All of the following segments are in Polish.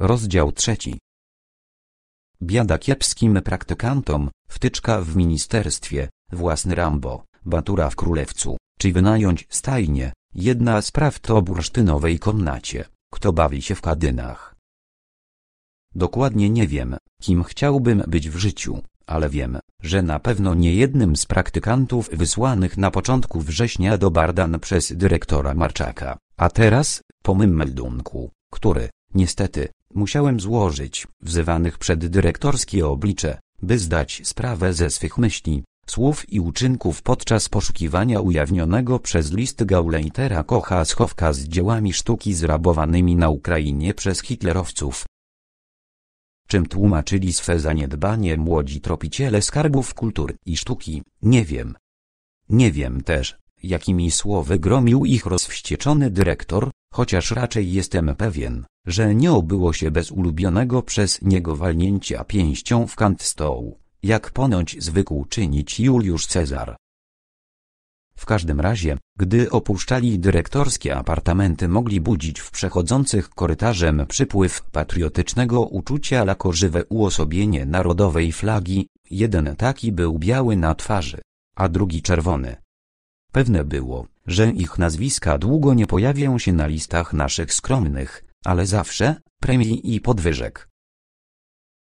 Rozdział trzeci. Biada kiepskim praktykantom, wtyczka w ministerstwie, własny Rambo, batura w królewcu, czy wynająć stajnie, jedna spraw to bursztynowej komnacie, kto bawi się w kadynach. Dokładnie nie wiem, kim chciałbym być w życiu, ale wiem, że na pewno nie jednym z praktykantów wysłanych na początku września do Bardan przez dyrektora Marczaka, a teraz, po mym meldunku, który, Niestety, musiałem złożyć wzywanych przed dyrektorskie oblicze, by zdać sprawę ze swych myśli, słów i uczynków podczas poszukiwania ujawnionego przez list Gauleitera Kocha schowka z dziełami sztuki zrabowanymi na Ukrainie przez hitlerowców. Czym tłumaczyli swe zaniedbanie młodzi tropiciele skarbów kultury i sztuki, nie wiem. Nie wiem też, jakimi słowy gromił ich rozwścieczony dyrektor, chociaż raczej jestem pewien, że nie obyło się bez ulubionego przez niego walnięcia pięścią w kant stołu, jak ponoć zwykł czynić Juliusz Cezar. W każdym razie, gdy opuszczali dyrektorskie apartamenty mogli budzić w przechodzących korytarzem przypływ patriotycznego uczucia jako żywe uosobienie narodowej flagi, jeden taki był biały na twarzy, a drugi czerwony. Pewne było, że ich nazwiska długo nie pojawią się na listach naszych skromnych, ale zawsze, premii i podwyżek.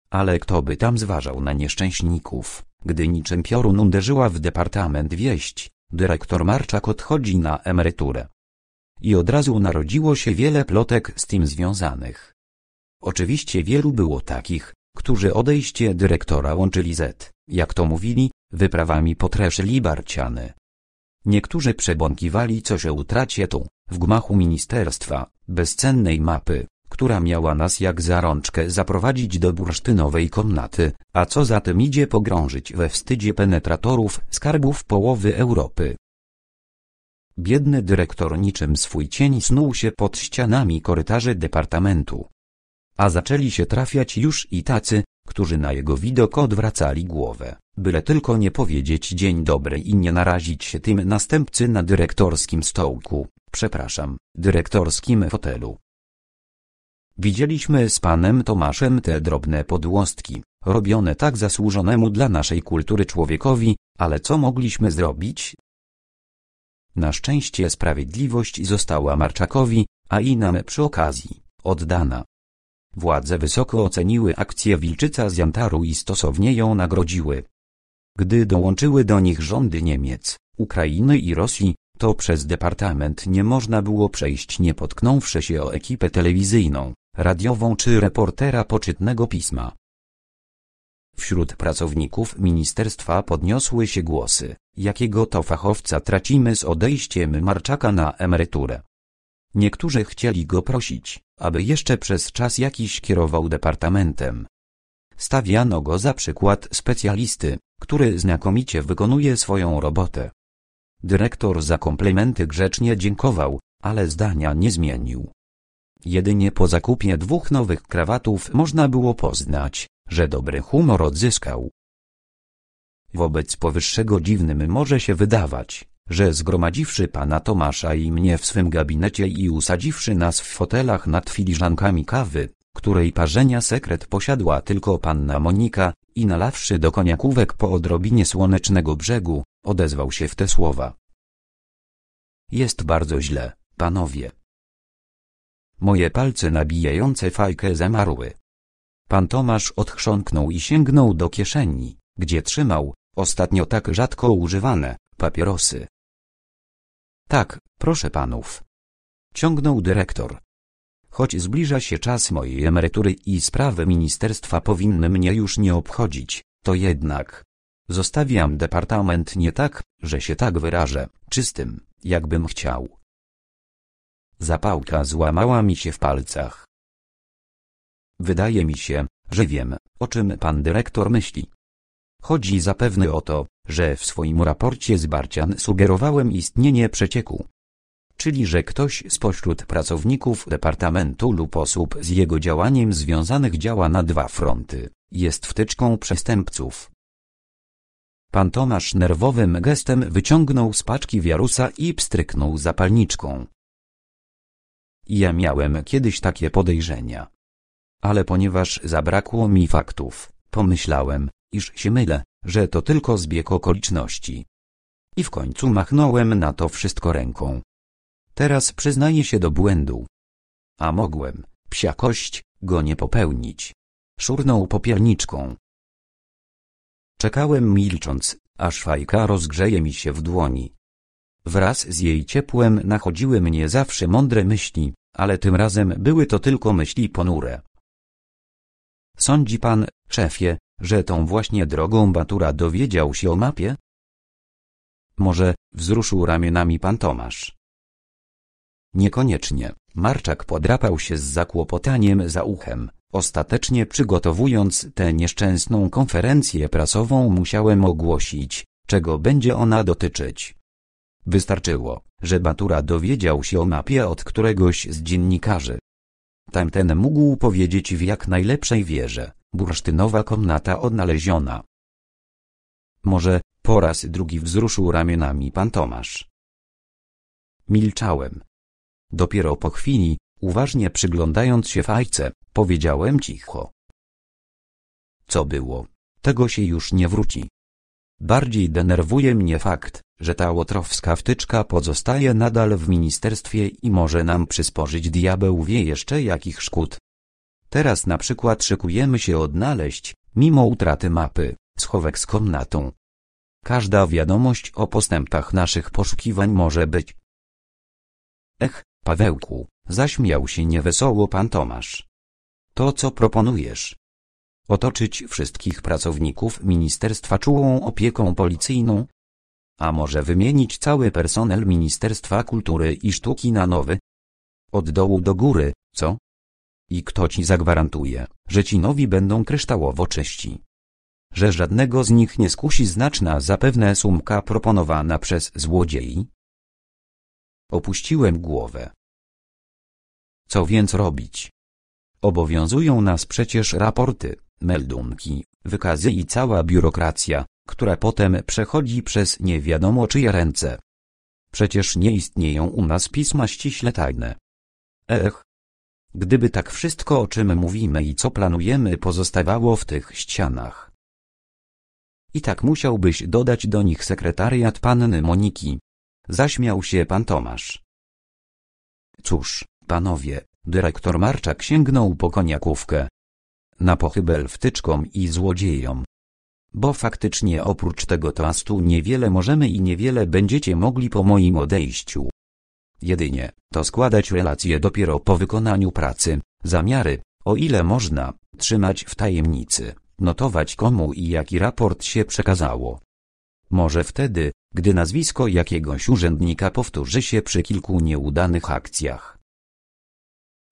Ale kto by tam zważał na nieszczęśników, gdy niczym piorun uderzyła w departament wieść, dyrektor Marczak odchodzi na emeryturę. I od razu narodziło się wiele plotek z tym związanych. Oczywiście wielu było takich, którzy odejście dyrektora łączyli z, jak to mówili, wyprawami potreszyli barciany. Niektórzy przebąkiwali coś o utracie tu, w gmachu ministerstwa, bezcennej mapy, która miała nas jak za rączkę zaprowadzić do bursztynowej komnaty, a co za tym idzie pogrążyć we wstydzie penetratorów skarbów połowy Europy. Biedny dyrektor niczym swój cień snuł się pod ścianami korytarzy departamentu. A zaczęli się trafiać już i tacy, którzy na jego widok odwracali głowę, byle tylko nie powiedzieć dzień dobry i nie narazić się tym następcy na dyrektorskim stołku, przepraszam, dyrektorskim fotelu. Widzieliśmy z panem Tomaszem te drobne podłostki, robione tak zasłużonemu dla naszej kultury człowiekowi, ale co mogliśmy zrobić? Na szczęście sprawiedliwość została Marczakowi, a i nam przy okazji, oddana. Władze wysoko oceniły akcję Wilczyca z Jantaru i stosownie ją nagrodziły. Gdy dołączyły do nich rządy Niemiec, Ukrainy i Rosji, to przez departament nie można było przejść nie potknąwszy się o ekipę telewizyjną, radiową czy reportera poczytnego pisma. Wśród pracowników ministerstwa podniosły się głosy, jakiego to fachowca tracimy z odejściem Marczaka na emeryturę. Niektórzy chcieli go prosić, aby jeszcze przez czas jakiś kierował departamentem. Stawiano go za przykład specjalisty, który znakomicie wykonuje swoją robotę. Dyrektor za komplementy grzecznie dziękował, ale zdania nie zmienił. Jedynie po zakupie dwóch nowych krawatów można było poznać, że dobry humor odzyskał. Wobec powyższego dziwnym może się wydawać, że zgromadziwszy pana Tomasza i mnie w swym gabinecie i usadziwszy nas w fotelach nad filiżankami kawy, której parzenia sekret posiadła tylko panna Monika, i nalawszy do koniakówek po odrobinie słonecznego brzegu, odezwał się w te słowa. Jest bardzo źle, panowie. Moje palce nabijające fajkę zamarły. Pan Tomasz odchrząknął i sięgnął do kieszeni, gdzie trzymał, ostatnio tak rzadko używane, papierosy. Tak, proszę panów. Ciągnął dyrektor. Choć zbliża się czas mojej emerytury i sprawy ministerstwa powinny mnie już nie obchodzić, to jednak zostawiam departament nie tak, że się tak wyrażę, czystym, jakbym chciał. Zapałka złamała mi się w palcach. Wydaje mi się, że wiem, o czym pan dyrektor myśli. Chodzi zapewne o to, że w swoim raporcie z Barcian sugerowałem istnienie przecieku. Czyli że ktoś spośród pracowników departamentu lub osób z jego działaniem związanych działa na dwa fronty, jest wtyczką przestępców. Pan Tomasz nerwowym gestem wyciągnął z paczki wiarusa i pstryknął zapalniczką. Ja miałem kiedyś takie podejrzenia. Ale ponieważ zabrakło mi faktów, pomyślałem, iż się mylę, że to tylko zbieg okoliczności. I w końcu machnąłem na to wszystko ręką. Teraz przyznaję się do błędu. A mogłem, psiakość, go nie popełnić. Szurnął popierniczką. Czekałem milcząc, aż fajka rozgrzeje mi się w dłoni. Wraz z jej ciepłem nachodziły mnie zawsze mądre myśli, ale tym razem były to tylko myśli ponure. Sądzi pan, szefie, że tą właśnie drogą Batura dowiedział się o mapie? Może, wzruszył ramionami pan Tomasz. Niekoniecznie, Marczak podrapał się z zakłopotaniem za uchem. Ostatecznie przygotowując tę nieszczęsną konferencję prasową musiałem ogłosić, czego będzie ona dotyczyć. Wystarczyło, że Batura dowiedział się o mapie od któregoś z dziennikarzy. Tamten mógł powiedzieć w jak najlepszej wierze, Bursztynowa komnata odnaleziona. Może, po raz drugi wzruszył ramionami pan Tomasz. Milczałem. Dopiero po chwili, uważnie przyglądając się fajce, powiedziałem cicho. Co było, tego się już nie wróci. Bardziej denerwuje mnie fakt, że ta łotrowska wtyczka pozostaje nadal w ministerstwie i może nam przysporzyć diabeł wie jeszcze jakich szkód. Teraz na przykład szykujemy się odnaleźć, mimo utraty mapy, schowek z komnatą. Każda wiadomość o postępach naszych poszukiwań może być. Ech, Pawełku, zaśmiał się niewesoło pan Tomasz. To co proponujesz? Otoczyć wszystkich pracowników ministerstwa czułą opieką policyjną? A może wymienić cały personel Ministerstwa Kultury i Sztuki na nowy? Od dołu do góry, co? I kto ci zagwarantuje, że ci nowi będą kryształowo czyści? Że żadnego z nich nie skusi znaczna zapewne sumka proponowana przez złodziei? Opuściłem głowę. Co więc robić? Obowiązują nas przecież raporty, meldunki, wykazy i cała biurokracja, która potem przechodzi przez nie wiadomo czyje ręce. Przecież nie istnieją u nas pisma ściśle tajne. Ech, gdyby tak wszystko o czym mówimy i co planujemy pozostawało w tych ścianach. I tak musiałbyś dodać do nich sekretariat panny Moniki. Zaśmiał się pan Tomasz. Cóż, panowie, dyrektor Marczak sięgnął po koniakówkę. Na pochybel wtyczkom i złodziejom. Bo faktycznie oprócz tego toastu niewiele możemy i niewiele będziecie mogli po moim odejściu jedynie, to składać relacje dopiero po wykonaniu pracy, zamiary, o ile można, trzymać w tajemnicy, notować komu i jaki raport się przekazało. Może wtedy, gdy nazwisko jakiegoś urzędnika powtórzy się przy kilku nieudanych akcjach.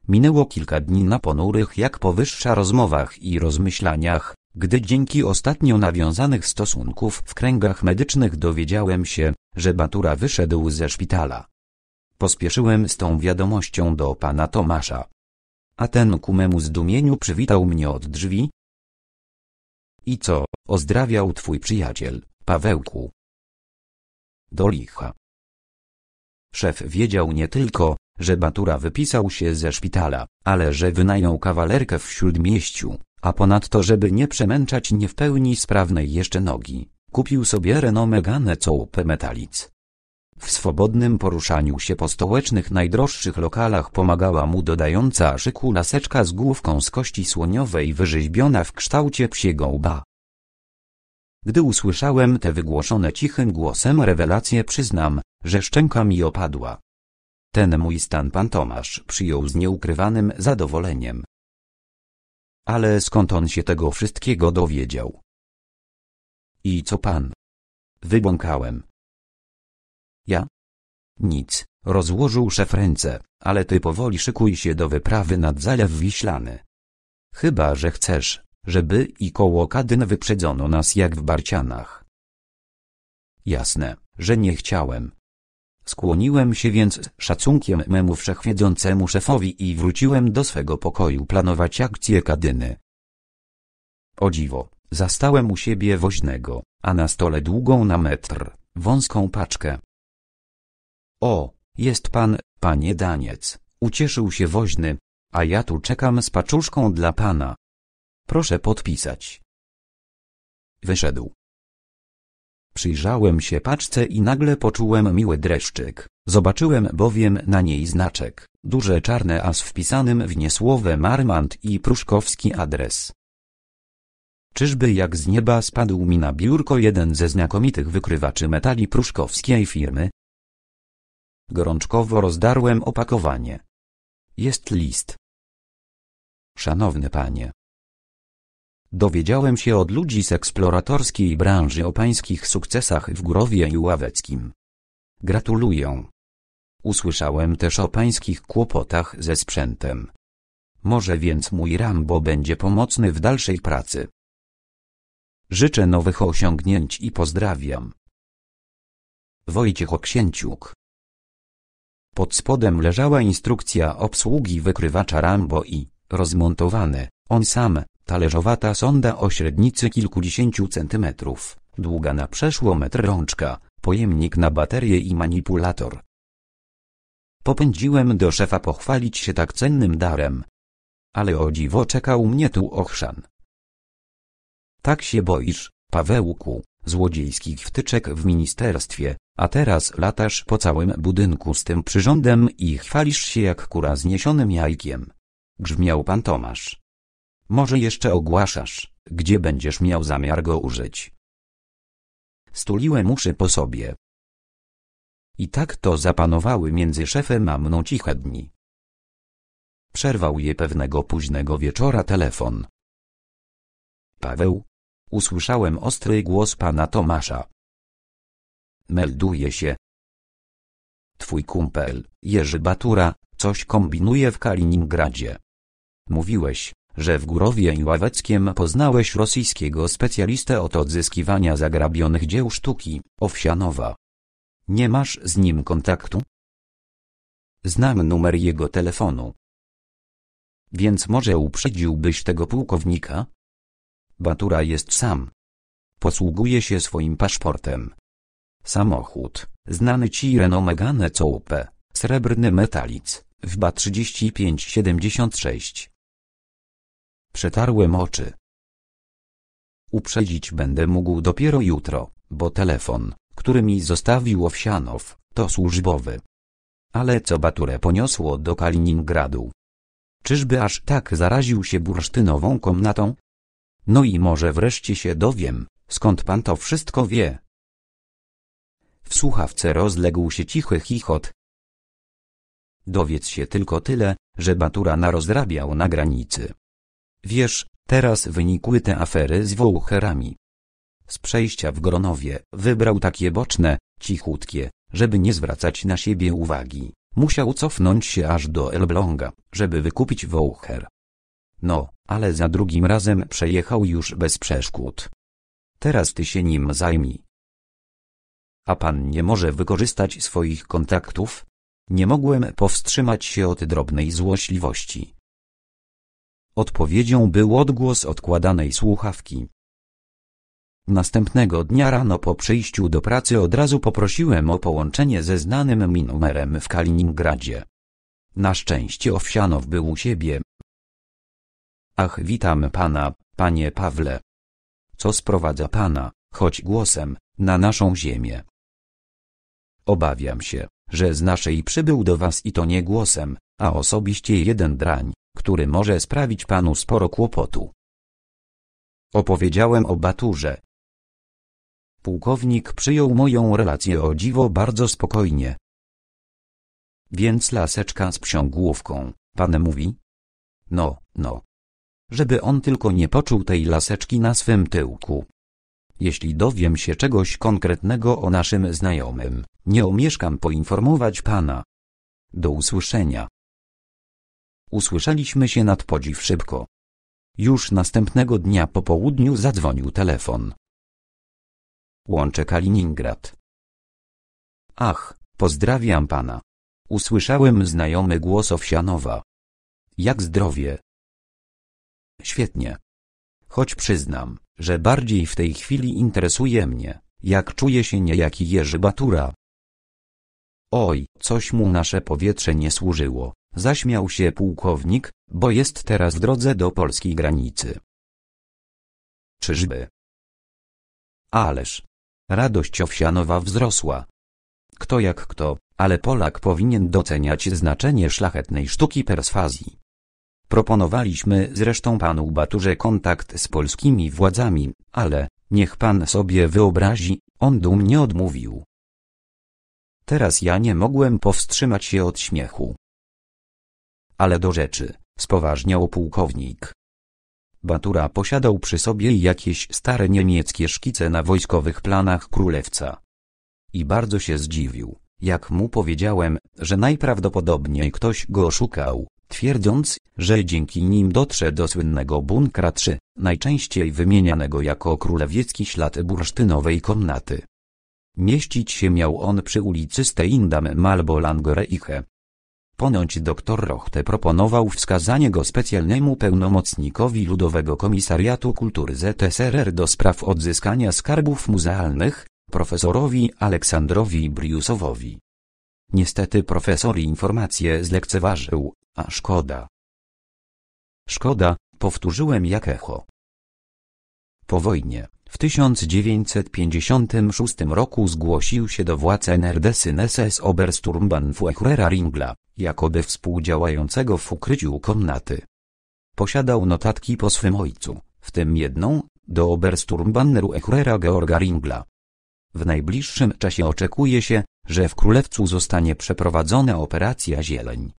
Minęło kilka dni na ponurych jak powyższa rozmowach i rozmyślaniach, gdy dzięki ostatnio nawiązanych stosunków w kręgach medycznych dowiedziałem się, że Batura wyszedł ze szpitala. Pospieszyłem z tą wiadomością do pana Tomasza. A ten ku memu zdumieniu przywitał mnie od drzwi. I co, ozdrawiał twój przyjaciel, Pawełku? Do licha. Szef wiedział nie tylko, że Batura wypisał się ze szpitala, ale że wynajął kawalerkę w śródmieściu, a ponadto żeby nie przemęczać nie w pełni sprawnej jeszcze nogi, kupił sobie Renault Megane Coupe Metalic, w swobodnym poruszaniu się po stołecznych najdroższych lokalach pomagała mu dodająca szyku laseczka z główką z kości słoniowej wyrzeźbiona w kształcie psiego łba. Gdy usłyszałem te wygłoszone cichym głosem rewelacje przyznam, że szczęka mi opadła. Ten mój stan pan Tomasz przyjął z nieukrywanym zadowoleniem. Ale skąd on się tego wszystkiego dowiedział? I co pan? Wybąkałem. Ja? Nic, rozłożył szef ręce, ale ty powoli szykuj się do wyprawy nad Zalew Wiślany. Chyba, że chcesz, żeby i koło Kadyn wyprzedzono nas jak w Barcianach. Jasne, że nie chciałem. Skłoniłem się więc z szacunkiem memu wszechwiedzącemu szefowi i wróciłem do swego pokoju planować akcję Kadyny. O dziwo, zastałem u siebie woźnego, a na stole długą na metr, wąską paczkę, o, jest pan, panie Daniec, ucieszył się woźny, a ja tu czekam z paczuszką dla pana. Proszę podpisać. Wyszedł. Przyjrzałem się paczce i nagle poczułem miły dreszczyk. Zobaczyłem bowiem na niej znaczek, duże czarne a z wpisanym w nie słowem i pruszkowski adres. Czyżby jak z nieba spadł mi na biurko jeden ze znakomitych wykrywaczy metali pruszkowskiej firmy, Gorączkowo rozdarłem opakowanie. Jest list. Szanowny panie. Dowiedziałem się od ludzi z eksploratorskiej branży o pańskich sukcesach w Górowie i Ławeckim. Gratuluję. Usłyszałem też o pańskich kłopotach ze sprzętem. Może więc mój Rambo będzie pomocny w dalszej pracy. Życzę nowych osiągnięć i pozdrawiam. Wojciech Oksięciuk pod spodem leżała instrukcja obsługi wykrywacza Rambo i, rozmontowane, on sam, talerzowata sonda o średnicy kilkudziesięciu centymetrów, długa na przeszło metr rączka, pojemnik na baterię i manipulator. Popędziłem do szefa pochwalić się tak cennym darem. Ale o dziwo czekał mnie tu ochrzan. Tak się boisz, Pawełku, złodziejskich wtyczek w ministerstwie, a teraz latasz po całym budynku z tym przyrządem i chwalisz się jak kura zniesionym niesionym jajkiem. Grzmiał pan Tomasz. Może jeszcze ogłaszasz, gdzie będziesz miał zamiar go użyć. Stuliłem uszy po sobie. I tak to zapanowały między szefem a mną ciche dni. Przerwał je pewnego późnego wieczora telefon. Paweł. Usłyszałem ostry głos pana Tomasza. Melduje się. Twój kumpel, Jerzy Batura, coś kombinuje w Kaliningradzie. Mówiłeś, że w Górowie i Ławeckiem poznałeś rosyjskiego specjalistę od odzyskiwania zagrabionych dzieł sztuki, Owsianowa. Nie masz z nim kontaktu? Znam numer jego telefonu. Więc może uprzedziłbyś tego pułkownika? Batura jest sam. Posługuje się swoim paszportem. Samochód, znany ci Renault Megane COP, srebrny metalic, WBA 3576. Przetarłem oczy. Uprzedzić będę mógł dopiero jutro, bo telefon, który mi zostawił Owsianow, to służbowy. Ale co Baturę poniosło do Kaliningradu? Czyżby aż tak zaraził się bursztynową komnatą? No i może wreszcie się dowiem, skąd pan to wszystko wie. W słuchawce rozległ się cichy chichot. Dowiedz się tylko tyle, że Batura narozdrabiał na granicy. Wiesz, teraz wynikły te afery z wołcherami. Z przejścia w Gronowie wybrał takie boczne, cichutkie, żeby nie zwracać na siebie uwagi. Musiał cofnąć się aż do Elbląga, żeby wykupić wołcher. No, ale za drugim razem przejechał już bez przeszkód. Teraz ty się nim zajmij a pan nie może wykorzystać swoich kontaktów, nie mogłem powstrzymać się od drobnej złośliwości. Odpowiedzią był odgłos odkładanej słuchawki. Następnego dnia rano po przyjściu do pracy od razu poprosiłem o połączenie ze znanym mi numerem w Kaliningradzie. Na szczęście Owsianow był u siebie. Ach witam pana, panie Pawle. Co sprowadza pana, choć głosem, na naszą ziemię? Obawiam się, że z naszej przybył do was i to nie głosem, a osobiście jeden drań, który może sprawić panu sporo kłopotu. Opowiedziałem o Baturze. Pułkownik przyjął moją relację o dziwo bardzo spokojnie. Więc laseczka z psią główką, pan mówi? No, no. Żeby on tylko nie poczuł tej laseczki na swym tyłku. Jeśli dowiem się czegoś konkretnego o naszym znajomym, nie omieszkam poinformować pana. Do usłyszenia. Usłyszeliśmy się nad podziw szybko. Już następnego dnia po południu zadzwonił telefon. Łącze Kaliningrad. Ach, pozdrawiam pana. Usłyszałem znajomy głos Owsianowa. Jak zdrowie? Świetnie. Choć przyznam, że bardziej w tej chwili interesuje mnie, jak czuje się niejaki Jerzy Batura. Oj, coś mu nasze powietrze nie służyło, zaśmiał się pułkownik, bo jest teraz w drodze do polskiej granicy. Czyżby? Ależ. Radość Owsianowa wzrosła. Kto jak kto, ale Polak powinien doceniać znaczenie szlachetnej sztuki perswazji. Proponowaliśmy zresztą panu Baturze kontakt z polskimi władzami, ale, niech pan sobie wyobrazi, on dumnie odmówił. Teraz ja nie mogłem powstrzymać się od śmiechu. Ale do rzeczy, spoważniał pułkownik. Batura posiadał przy sobie jakieś stare niemieckie szkice na wojskowych planach królewca. I bardzo się zdziwił, jak mu powiedziałem, że najprawdopodobniej ktoś go oszukał, twierdząc, że dzięki nim dotrze do słynnego bunkra 3, najczęściej wymienianego jako królewiecki ślad bursztynowej komnaty. Mieścić się miał on przy ulicy Steindam Malbo Langereiche. Ponoć dr Rochte proponował wskazanie go specjalnemu pełnomocnikowi Ludowego Komisariatu Kultury ZSRR do spraw odzyskania skarbów muzealnych, profesorowi Aleksandrowi Briusowowi. Niestety profesor informację zlekceważył, a szkoda. Szkoda, powtórzyłem jak echo. Po wojnie, w 1956 roku zgłosił się do władz NRD syn SS Obersturmbannfuehrera Ringla, jakoby współdziałającego w ukryciu komnaty. Posiadał notatki po swym ojcu, w tym jedną, do Obersturmbannruehrera Georga Ringla. W najbliższym czasie oczekuje się, że w Królewcu zostanie przeprowadzona operacja Zieleń.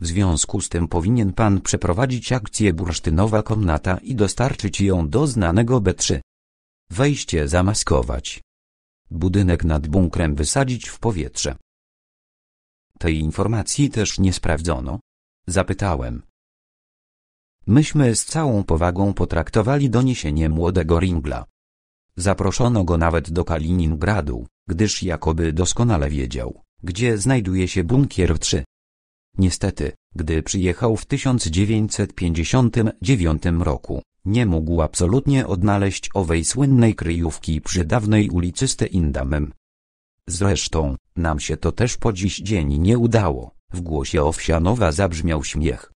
W związku z tym powinien Pan przeprowadzić akcję bursztynowa komnata i dostarczyć ją do znanego B3. Wejście zamaskować. Budynek nad bunkrem wysadzić w powietrze. Tej informacji też nie sprawdzono? Zapytałem. Myśmy z całą powagą potraktowali doniesienie młodego Ringla. Zaproszono go nawet do Kaliningradu, gdyż jakoby doskonale wiedział, gdzie znajduje się bunkier 3. Niestety, gdy przyjechał w 1959 roku, nie mógł absolutnie odnaleźć owej słynnej kryjówki przy dawnej ulicy Steindamem. Zresztą, nam się to też po dziś dzień nie udało, w głosie Owsianowa zabrzmiał śmiech.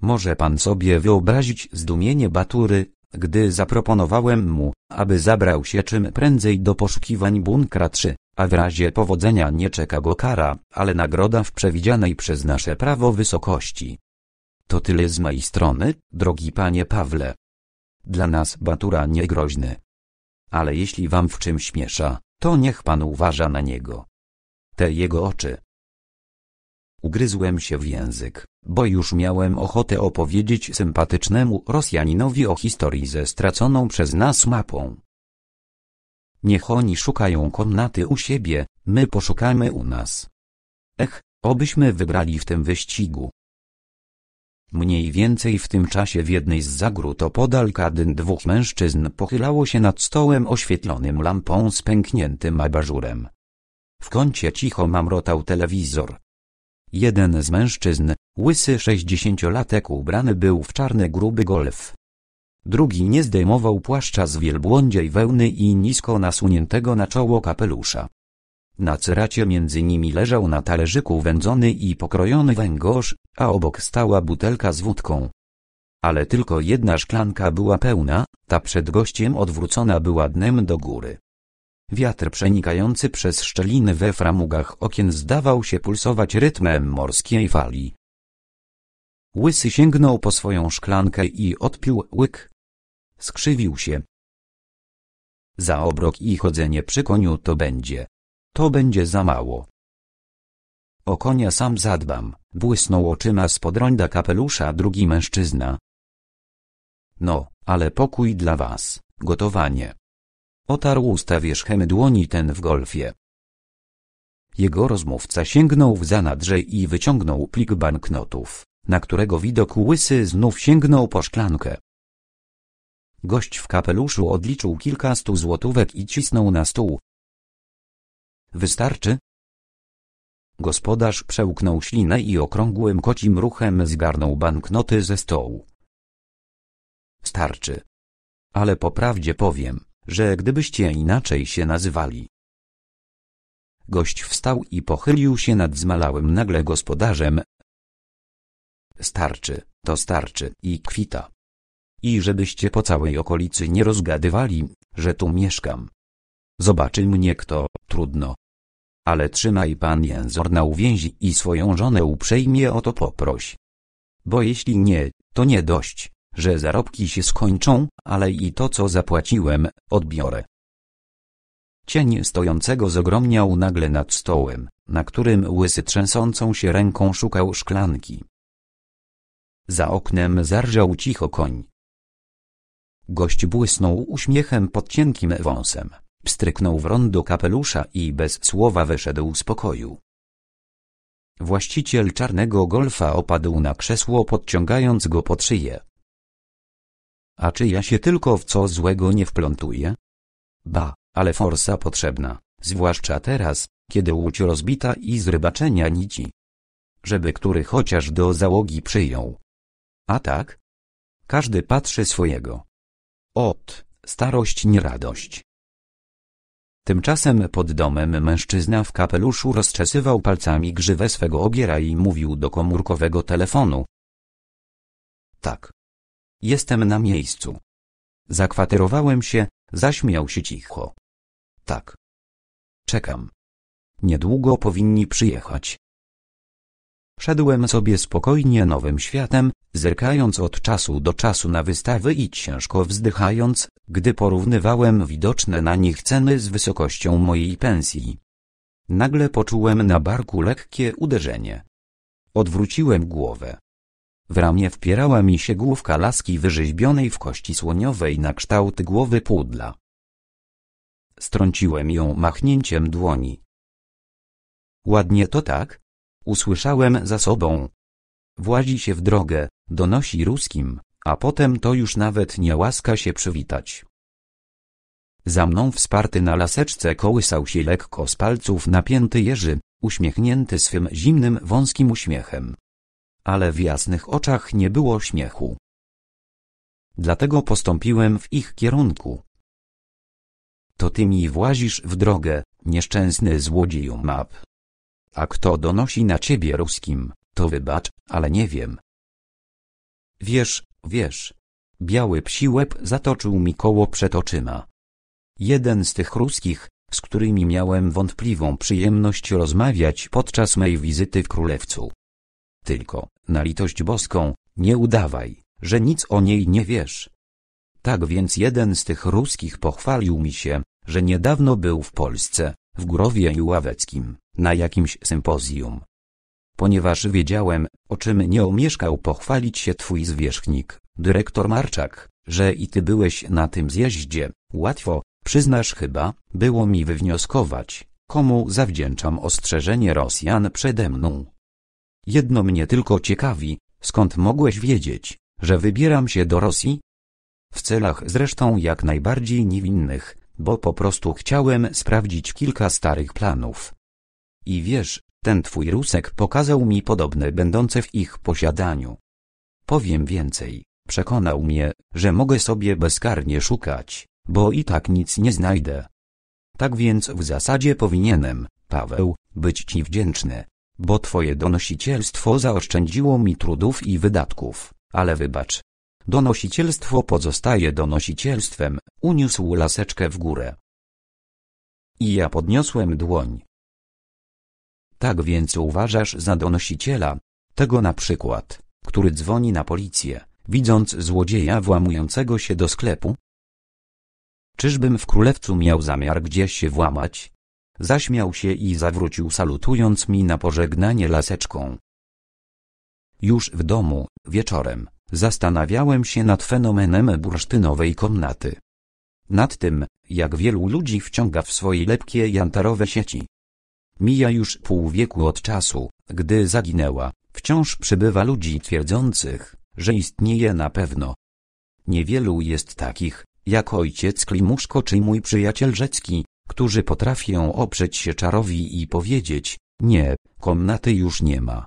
Może pan sobie wyobrazić zdumienie Batury, gdy zaproponowałem mu, aby zabrał się czym prędzej do poszukiwań bunkra 3. A w razie powodzenia nie czeka go kara, ale nagroda w przewidzianej przez nasze prawo wysokości. To tyle z mojej strony, drogi panie Pawle. Dla nas Batura nie groźny. Ale jeśli wam w czym śmiesza, to niech pan uważa na niego. Te jego oczy. Ugryzłem się w język, bo już miałem ochotę opowiedzieć sympatycznemu Rosjaninowi o historii ze straconą przez nas mapą. Niech oni szukają komnaty u siebie, my poszukamy u nas. Ech, obyśmy wybrali w tym wyścigu. Mniej więcej w tym czasie w jednej z zagród opodal kadyn dwóch mężczyzn pochylało się nad stołem oświetlonym lampą z pękniętym abażurem. W kącie cicho mamrotał telewizor. Jeden z mężczyzn, łysy sześćdziesięciolatek ubrany był w czarny gruby golf. Drugi nie zdejmował płaszcza z wielbłądziej wełny i nisko nasuniętego na czoło kapelusza. Na ceracie między nimi leżał na talerzyku wędzony i pokrojony węgorz, a obok stała butelka z wódką. Ale tylko jedna szklanka była pełna, ta przed gościem odwrócona była dnem do góry. Wiatr przenikający przez szczeliny we framugach okien zdawał się pulsować rytmem morskiej fali. Łysy sięgnął po swoją szklankę i odpił łyk, Skrzywił się. Za obrok i chodzenie przy koniu to będzie. To będzie za mało. O konia sam zadbam, błysnął oczyma spod ronda kapelusza drugi mężczyzna. No, ale pokój dla was, gotowanie. Otarł usta wierzchemy dłoni ten w golfie. Jego rozmówca sięgnął w zanadrze i wyciągnął plik banknotów, na którego widok łysy znów sięgnął po szklankę. Gość w kapeluszu odliczył kilka stu złotówek i cisnął na stół. Wystarczy? Gospodarz przełknął ślinę i okrągłym kocim ruchem zgarnął banknoty ze stołu. Starczy. Ale po prawdzie powiem, że gdybyście inaczej się nazywali. Gość wstał i pochylił się nad zmalałym nagle gospodarzem. Starczy, to starczy i kwita. I żebyście po całej okolicy nie rozgadywali, że tu mieszkam. Zobaczy mnie kto, trudno. Ale trzymaj pan jęzor na uwięzi i swoją żonę uprzejmie o to poproś. Bo jeśli nie, to nie dość, że zarobki się skończą, ale i to co zapłaciłem, odbiorę. Cień stojącego zogromniał nagle nad stołem, na którym łysy trzęsącą się ręką szukał szklanki. Za oknem zarżał cicho koń. Gość błysnął uśmiechem pod cienkim wąsem, pstryknął w rondo kapelusza i bez słowa wyszedł z pokoju. Właściciel czarnego golfa opadł na krzesło podciągając go pod szyję. A czy ja się tylko w co złego nie wplątuję? Ba, ale forsa potrzebna, zwłaszcza teraz, kiedy łódź rozbita i z rybaczenia nici. Żeby który chociaż do załogi przyjął. A tak? Każdy patrzy swojego. Ot, starość nie radość. Tymczasem pod domem mężczyzna w kapeluszu rozczesywał palcami grzywę swego obiera i mówił do komórkowego telefonu. Tak. Jestem na miejscu. Zakwaterowałem się, zaśmiał się cicho. Tak. Czekam. Niedługo powinni przyjechać. Szedłem sobie spokojnie nowym światem, zerkając od czasu do czasu na wystawy i ciężko wzdychając, gdy porównywałem widoczne na nich ceny z wysokością mojej pensji. Nagle poczułem na barku lekkie uderzenie. Odwróciłem głowę. W ramię wpierała mi się główka laski wyrzeźbionej w kości słoniowej na kształt głowy pudla. Strąciłem ją machnięciem dłoni. Ładnie to tak? Usłyszałem za sobą. Włazi się w drogę, donosi ruskim, a potem to już nawet nie łaska się przywitać. Za mną wsparty na laseczce kołysał się lekko z palców napięty Jerzy, uśmiechnięty swym zimnym wąskim uśmiechem. Ale w jasnych oczach nie było śmiechu. Dlatego postąpiłem w ich kierunku. To ty mi włazisz w drogę, nieszczęsny złodzieju map. A kto donosi na ciebie ruskim, to wybacz, ale nie wiem. Wiesz, wiesz. Biały psi łeb zatoczył mi koło przed oczyma. Jeden z tych ruskich, z którymi miałem wątpliwą przyjemność rozmawiać podczas mej wizyty w królewcu. Tylko, na litość boską, nie udawaj, że nic o niej nie wiesz. Tak więc jeden z tych ruskich pochwalił mi się, że niedawno był w Polsce w Górowie Ławeckim, na jakimś sympozjum. Ponieważ wiedziałem, o czym nie omieszkał pochwalić się twój zwierzchnik, dyrektor Marczak, że i ty byłeś na tym zjeździe, łatwo, przyznasz chyba, było mi wywnioskować, komu zawdzięczam ostrzeżenie Rosjan przede mną. Jedno mnie tylko ciekawi, skąd mogłeś wiedzieć, że wybieram się do Rosji? W celach zresztą jak najbardziej niewinnych, bo po prostu chciałem sprawdzić kilka starych planów. I wiesz, ten twój rusek pokazał mi podobne będące w ich posiadaniu. Powiem więcej, przekonał mnie, że mogę sobie bezkarnie szukać, bo i tak nic nie znajdę. Tak więc w zasadzie powinienem, Paweł, być ci wdzięczny, bo twoje donosicielstwo zaoszczędziło mi trudów i wydatków, ale wybacz, Donosicielstwo pozostaje donosicielstwem, uniósł laseczkę w górę. I ja podniosłem dłoń. Tak więc uważasz za donosiciela, tego na przykład, który dzwoni na policję, widząc złodzieja włamującego się do sklepu? Czyżbym w królewcu miał zamiar gdzieś się włamać? Zaśmiał się i zawrócił salutując mi na pożegnanie laseczką. Już w domu, wieczorem, Zastanawiałem się nad fenomenem bursztynowej komnaty. Nad tym, jak wielu ludzi wciąga w swoje lepkie jantarowe sieci. Mija już pół wieku od czasu, gdy zaginęła, wciąż przybywa ludzi twierdzących, że istnieje na pewno. Niewielu jest takich, jak ojciec Klimuszko czy mój przyjaciel Rzecki, którzy potrafią oprzeć się czarowi i powiedzieć, nie, komnaty już nie ma.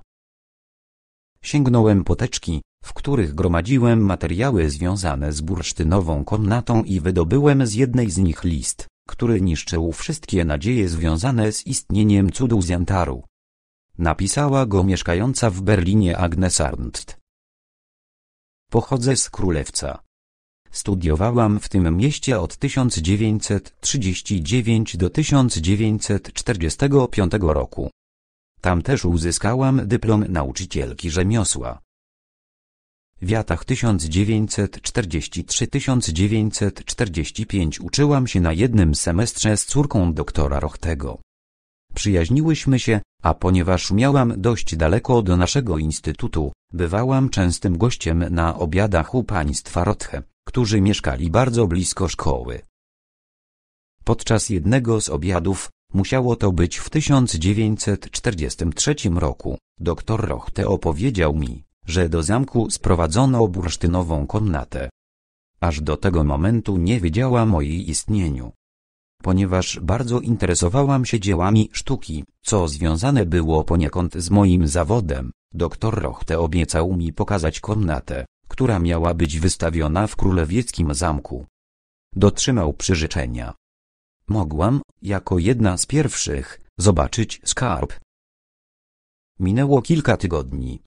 Sięgnąłem poteczki, w których gromadziłem materiały związane z bursztynową komnatą i wydobyłem z jednej z nich list, który niszczył wszystkie nadzieje związane z istnieniem cudu z Jantaru. Napisała go mieszkająca w Berlinie Agnes Arndt. Pochodzę z Królewca. Studiowałam w tym mieście od 1939 do 1945 roku. Tam też uzyskałam dyplom nauczycielki rzemiosła. W latach 1943-1945 uczyłam się na jednym semestrze z córką doktora Rochtego. Przyjaźniłyśmy się, a ponieważ miałam dość daleko do naszego instytutu, bywałam częstym gościem na obiadach u państwa Rothe, którzy mieszkali bardzo blisko szkoły. Podczas jednego z obiadów, musiało to być w 1943 roku, doktor Rochte opowiedział mi, że do zamku sprowadzono bursztynową komnatę. Aż do tego momentu nie wiedziała mojej istnieniu. Ponieważ bardzo interesowałam się dziełami sztuki, co związane było poniekąd z moim zawodem, doktor Rochte obiecał mi pokazać komnatę, która miała być wystawiona w królewieckim zamku. Dotrzymał przyżyczenia. Mogłam, jako jedna z pierwszych, zobaczyć skarb. Minęło kilka tygodni,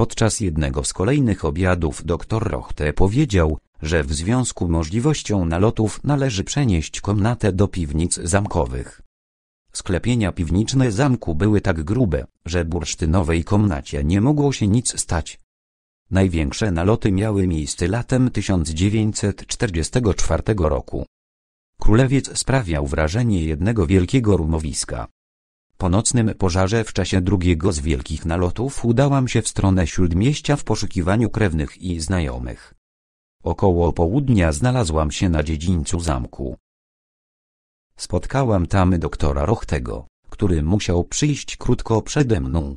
Podczas jednego z kolejnych obiadów dr Rochte powiedział, że w związku z możliwością nalotów należy przenieść komnatę do piwnic zamkowych. Sklepienia piwniczne zamku były tak grube, że bursztynowej komnacie nie mogło się nic stać. Największe naloty miały miejsce latem 1944 roku. Królewiec sprawiał wrażenie jednego wielkiego rumowiska. Po nocnym pożarze w czasie drugiego z wielkich nalotów udałam się w stronę Śródmieścia w poszukiwaniu krewnych i znajomych. Około południa znalazłam się na dziedzińcu zamku. Spotkałam tam doktora Rochtego, który musiał przyjść krótko przede mną.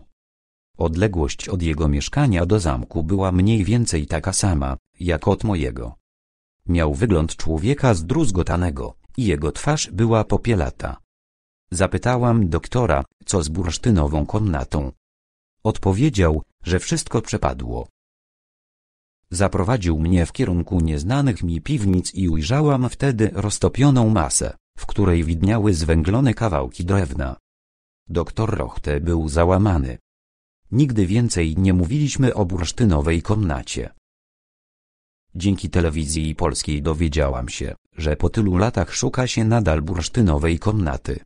Odległość od jego mieszkania do zamku była mniej więcej taka sama, jak od mojego. Miał wygląd człowieka zdruzgotanego i jego twarz była popielata. Zapytałam doktora, co z bursztynową komnatą. Odpowiedział, że wszystko przepadło. Zaprowadził mnie w kierunku nieznanych mi piwnic i ujrzałam wtedy roztopioną masę, w której widniały zwęglone kawałki drewna. Doktor Rochte był załamany. Nigdy więcej nie mówiliśmy o bursztynowej komnacie. Dzięki telewizji polskiej dowiedziałam się, że po tylu latach szuka się nadal bursztynowej komnaty.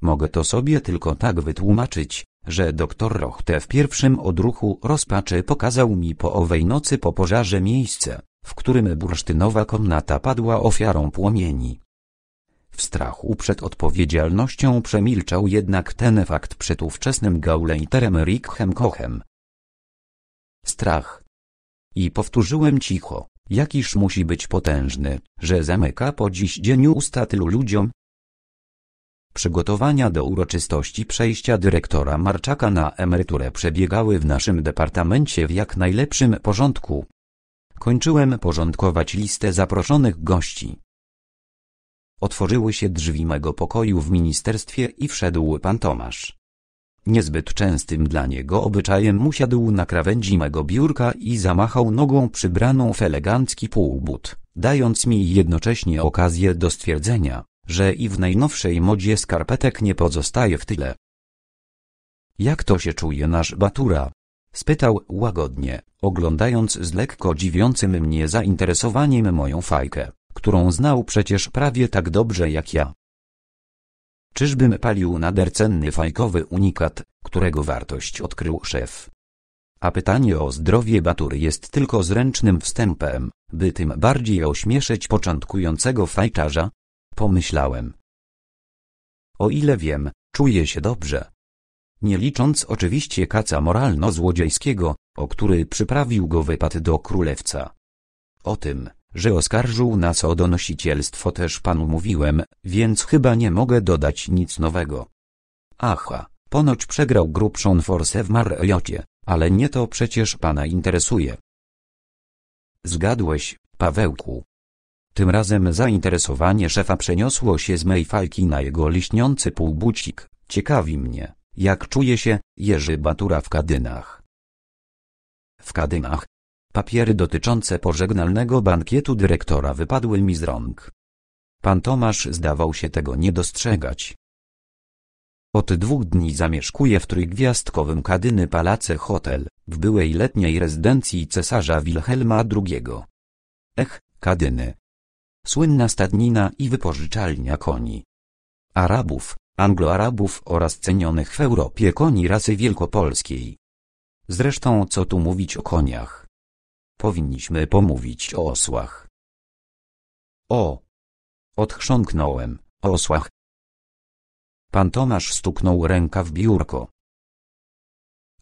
Mogę to sobie tylko tak wytłumaczyć, że doktor Rochte w pierwszym odruchu rozpaczy pokazał mi po owej nocy po pożarze miejsce, w którym bursztynowa komnata padła ofiarą płomieni. W strachu przed odpowiedzialnością przemilczał jednak ten fakt przed ówczesnym Gauleiterem Rickhem Kochem. Strach. I powtórzyłem cicho, jakiż musi być potężny, że zamyka po dziś dzień usta tylu ludziom, Przygotowania do uroczystości przejścia dyrektora Marczaka na emeryturę przebiegały w naszym departamencie w jak najlepszym porządku. Kończyłem porządkować listę zaproszonych gości. Otworzyły się drzwi mego pokoju w ministerstwie i wszedł pan Tomasz. Niezbyt częstym dla niego obyczajem usiadł na krawędzi mego biurka i zamachał nogą przybraną w elegancki półbut, dając mi jednocześnie okazję do stwierdzenia, że i w najnowszej modzie skarpetek nie pozostaje w tyle. Jak to się czuje nasz Batura? Spytał łagodnie, oglądając z lekko dziwiącym mnie zainteresowaniem moją fajkę, którą znał przecież prawie tak dobrze jak ja. Czyżbym palił nader cenny fajkowy unikat, którego wartość odkrył szef? A pytanie o zdrowie Batury jest tylko zręcznym wstępem, by tym bardziej ośmieszyć początkującego fajczarza, Pomyślałem. O ile wiem, czuję się dobrze. Nie licząc oczywiście kaca moralno-złodziejskiego, o który przyprawił go wypad do królewca. O tym, że oskarżył nas o donosicielstwo też panu mówiłem, więc chyba nie mogę dodać nic nowego. Aha, ponoć przegrał grubszą forsę w Mariocie, ale nie to przecież pana interesuje. Zgadłeś, Pawełku. Tym razem zainteresowanie szefa przeniosło się z mej fajki na jego liśniący półbucik. Ciekawi mnie, jak czuje się Jerzy Batura w Kadynach. W Kadynach. Papiery dotyczące pożegnalnego bankietu dyrektora wypadły mi z rąk. Pan Tomasz zdawał się tego nie dostrzegać. Od dwóch dni zamieszkuje w trójgwiazdkowym Kadyny Palace Hotel, w byłej letniej rezydencji cesarza Wilhelma II. Ech, Kadyny, słynna stadnina i wypożyczalnia koni. Arabów, Angloarabów oraz cenionych w Europie koni rasy wielkopolskiej. Zresztą co tu mówić o koniach? Powinniśmy pomówić o osłach. O! Odchrząknąłem, o osłach. Pan Tomasz stuknął ręka w biurko.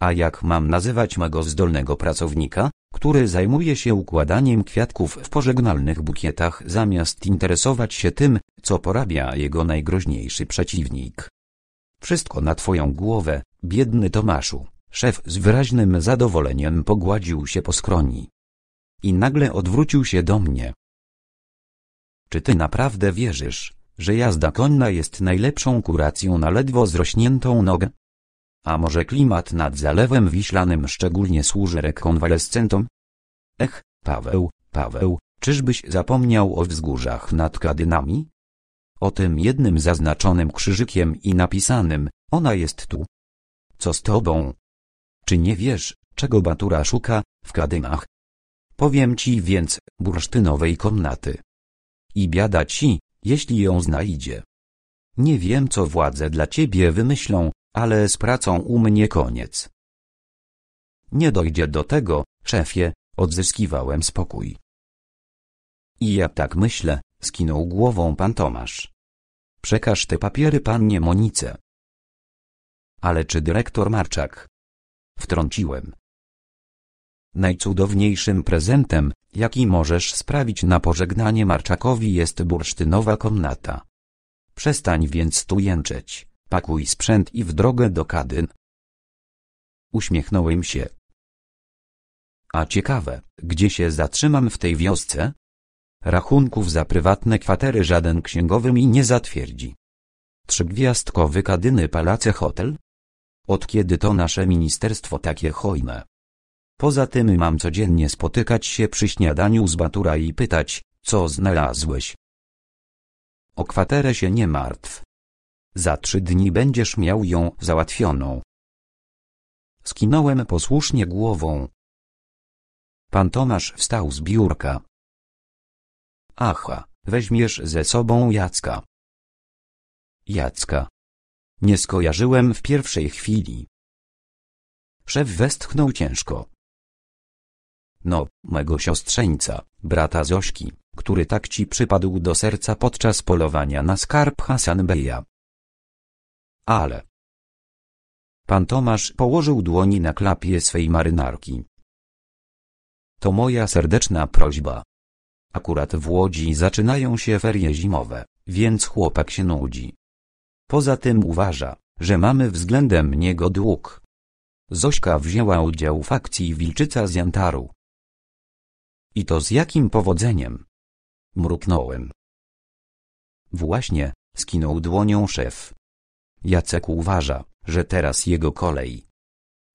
A jak mam nazywać mego zdolnego pracownika? który zajmuje się układaniem kwiatków w pożegnalnych bukietach zamiast interesować się tym, co porabia jego najgroźniejszy przeciwnik. Wszystko na twoją głowę, biedny Tomaszu. Szef z wyraźnym zadowoleniem pogładził się po skroni. I nagle odwrócił się do mnie. Czy ty naprawdę wierzysz, że jazda konna jest najlepszą kuracją na ledwo zrośniętą nogę? A może klimat nad Zalewem Wiślanym szczególnie służy rekonwalescentom? Ech, Paweł, Paweł, czyżbyś zapomniał o wzgórzach nad Kadynami? O tym jednym zaznaczonym krzyżykiem i napisanym, ona jest tu. Co z tobą? Czy nie wiesz, czego Batura szuka, w Kadynach? Powiem ci więc, bursztynowej komnaty. I biada ci, jeśli ją znajdzie. Nie wiem co władze dla ciebie wymyślą, ale z pracą u mnie koniec. Nie dojdzie do tego, szefie, odzyskiwałem spokój. I ja tak myślę, skinął głową pan Tomasz. Przekaż te papiery pannie Monice. Ale czy dyrektor Marczak? Wtrąciłem. Najcudowniejszym prezentem, jaki możesz sprawić na pożegnanie Marczakowi jest bursztynowa komnata. Przestań więc tu jęczeć. Pakuj sprzęt i w drogę do Kadyn. Uśmiechnąłem się. A ciekawe, gdzie się zatrzymam w tej wiosce? Rachunków za prywatne kwatery żaden księgowy mi nie zatwierdzi. Trzygwiazdkowy Kadyny Palace Hotel? Od kiedy to nasze ministerstwo takie hojne? Poza tym mam codziennie spotykać się przy śniadaniu z Batura i pytać, co znalazłeś. O kwaterę się nie martw. Za trzy dni będziesz miał ją załatwioną. Skinąłem posłusznie głową. Pan Tomasz wstał z biurka. Aha, weźmiesz ze sobą Jacka. Jacka. Nie skojarzyłem w pierwszej chwili. Szef westchnął ciężko. No, mego siostrzeńca, brata Zośki, który tak ci przypadł do serca podczas polowania na skarb Hasan Beja ale... Pan Tomasz położył dłoni na klapie swej marynarki. To moja serdeczna prośba. Akurat w Łodzi zaczynają się ferie zimowe, więc chłopak się nudzi. Poza tym uważa, że mamy względem niego dług. Zośka wzięła udział w akcji Wilczyca z Jantaru. I to z jakim powodzeniem? Mruknąłem. Właśnie, skinął dłonią szef. Jacek uważa, że teraz jego kolej.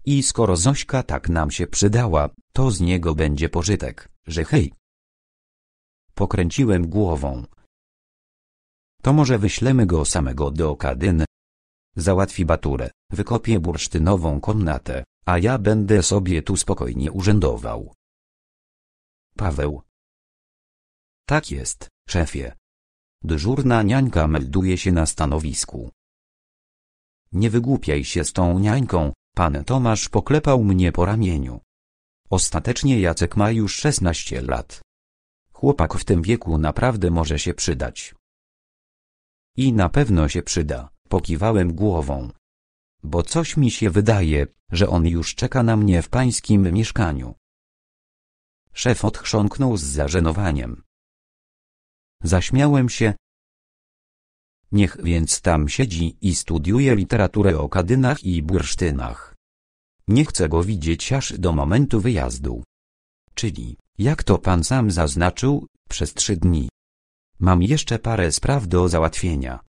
I skoro Zośka tak nam się przydała, to z niego będzie pożytek, że hej. Pokręciłem głową. To może wyślemy go samego do Kadyn. Załatwi baturę, wykopie bursztynową komnatę, a ja będę sobie tu spokojnie urzędował. Paweł. Tak jest, szefie. Dyżurna niańka melduje się na stanowisku. Nie wygłupiaj się z tą niańką, pan Tomasz poklepał mnie po ramieniu. Ostatecznie Jacek ma już 16 lat. Chłopak w tym wieku naprawdę może się przydać. I na pewno się przyda, pokiwałem głową. Bo coś mi się wydaje, że on już czeka na mnie w pańskim mieszkaniu. Szef odchrząknął z zażenowaniem. Zaśmiałem się, Niech więc tam siedzi i studiuje literaturę o kadynach i bursztynach. Nie chcę go widzieć aż do momentu wyjazdu. Czyli, jak to pan sam zaznaczył, przez trzy dni. Mam jeszcze parę spraw do załatwienia.